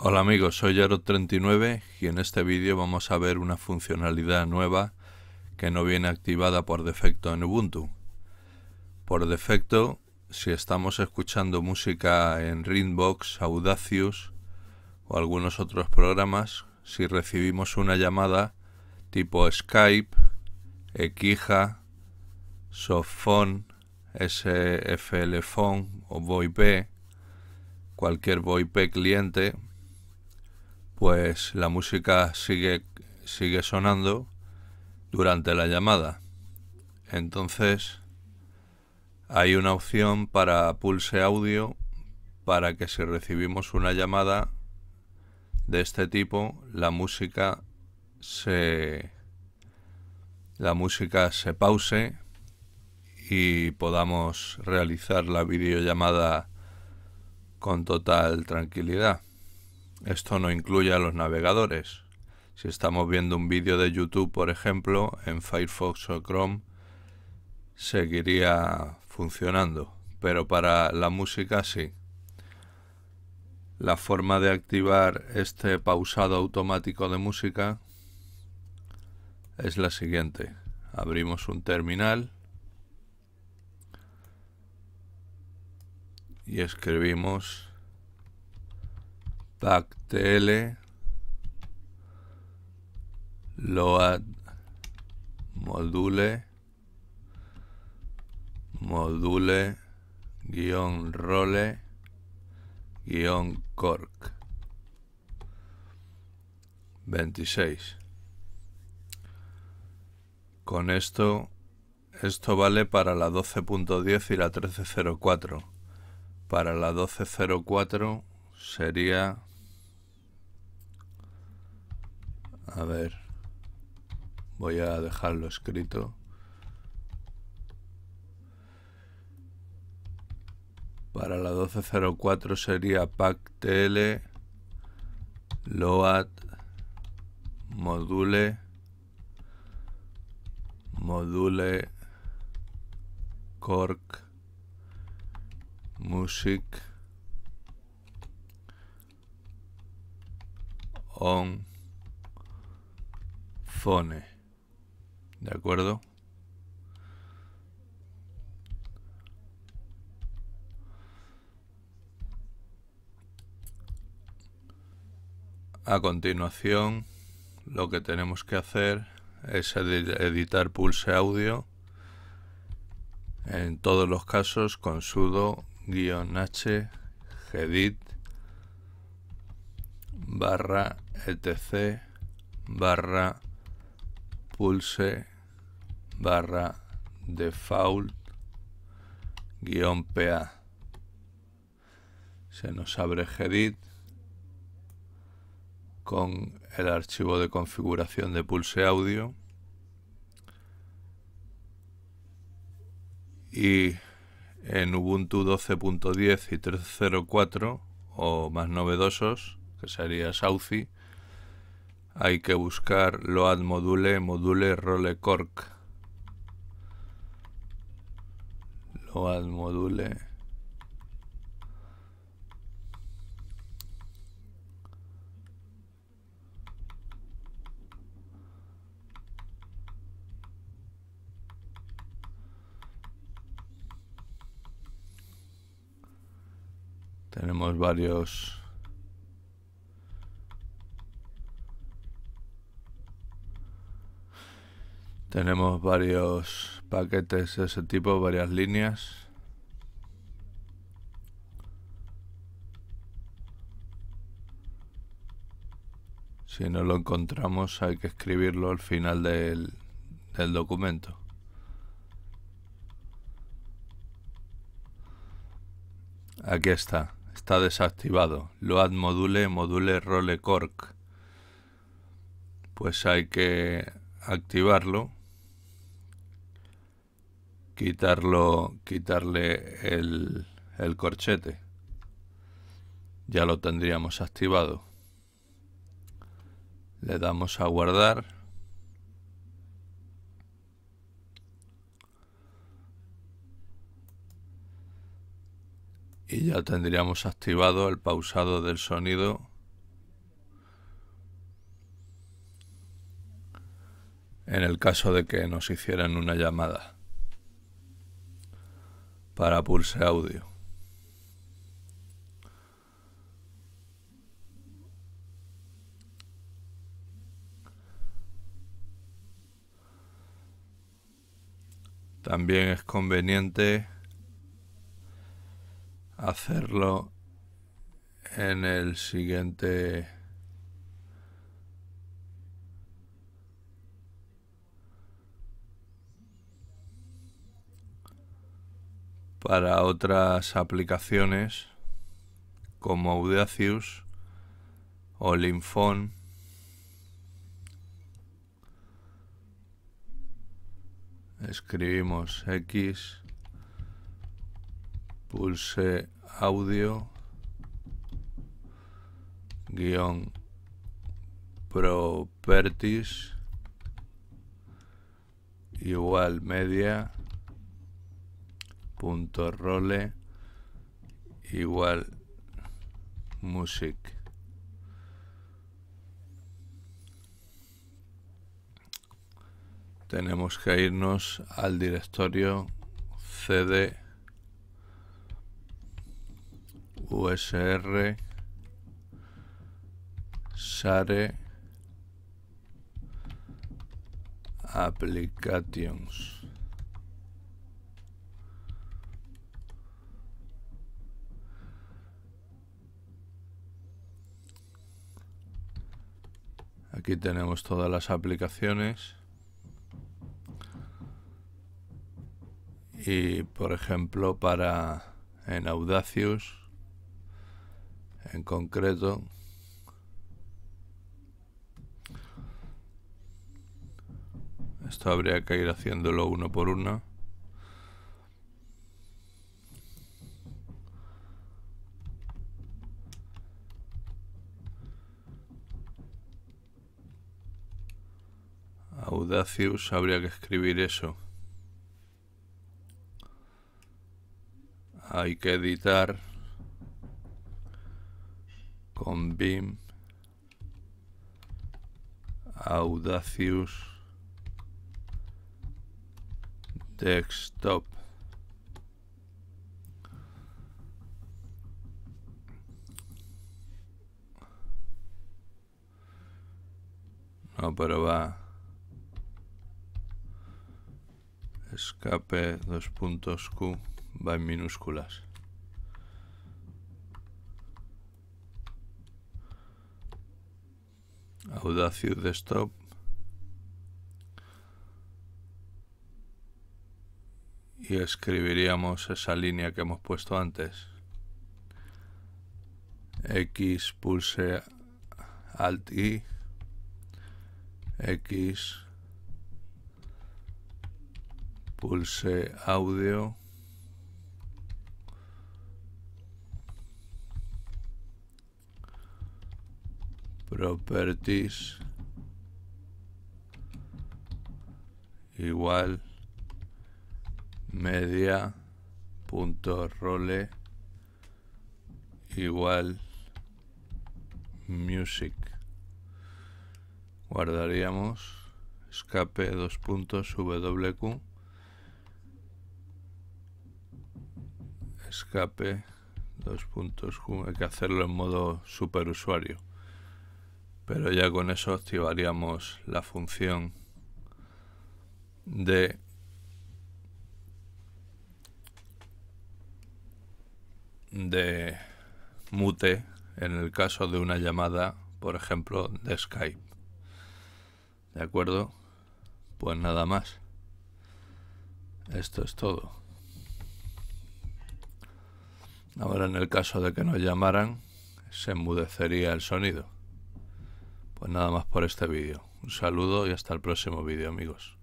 Hola amigos, soy aero 39 y en este vídeo vamos a ver una funcionalidad nueva que no viene activada por defecto en Ubuntu. Por defecto, si estamos escuchando música en Ringbox, Audacious o algunos otros programas, si recibimos una llamada tipo Skype, Equija, Softphone, SFL Phone o VoIP, cualquier VoIP cliente, pues la música sigue, sigue sonando durante la llamada. Entonces hay una opción para pulse audio para que si recibimos una llamada de este tipo, la música se la música se pause y podamos realizar la videollamada con total tranquilidad. Esto no incluye a los navegadores. Si estamos viendo un vídeo de YouTube, por ejemplo, en Firefox o Chrome, seguiría funcionando, pero para la música sí. La forma de activar este pausado automático de música es la siguiente. Abrimos un terminal y escribimos tl load module module guión role guión cork 26 con esto esto vale para la 12.10 y la 13.04 para la 12.04 sería A ver. Voy a dejarlo escrito. Para la 1204 sería pactl load module module cork music on ¿De acuerdo? A continuación, lo que tenemos que hacer es editar pulse audio. En todos los casos con sudo-h gedit barra etc barra pulse barra default guión PA. Se nos abre Gedit con el archivo de configuración de pulse audio y en Ubuntu 12.10 y 3.04 o más novedosos, que sería Saucy, hay que buscar load module module role cork load module tenemos varios Tenemos varios paquetes de ese tipo, varias líneas. Si no lo encontramos hay que escribirlo al final del, documento. Aquí está, está desactivado. lo ad module module role cork. Pues hay que activarlo quitarlo, quitarle el, el corchete. Ya lo tendríamos activado. Le damos a guardar. y ya tendríamos activado el pausado del sonido en el caso de que nos hicieran una llamada para Pulse Audio. También es conveniente hacerlo en el siguiente para otras aplicaciones como audacius o Linfon. Escribimos X, pulse audio, guión properties, igual media role igual music tenemos que irnos al directorio cd usr share applications Aquí tenemos todas las aplicaciones. Y por ejemplo para en Audacious en concreto esto habría que ir haciéndolo uno por uno Audacious habría que escribir eso. Hay que editar con BIM audacius Desktop. No, pero va. escape, dos puntos Q, va en minúsculas. Audacity Desktop. Y escribiríamos esa línea que hemos puesto antes. X pulse Alt y X Pulse audio. Properties. Igual. Media. Punto role. Igual. Music. Guardaríamos escape dos puntos wq escape, dos puntos, hay que hacerlo en modo superusuario. Pero ya con eso activaríamos la función de de mute en el caso de una llamada, por ejemplo, de Skype. ¿De acuerdo? Pues nada más. Esto es todo. Ahora en el caso de que nos llamaran, se enmudecería el sonido. Pues nada más por este vídeo. Un saludo y hasta el próximo vídeo amigos.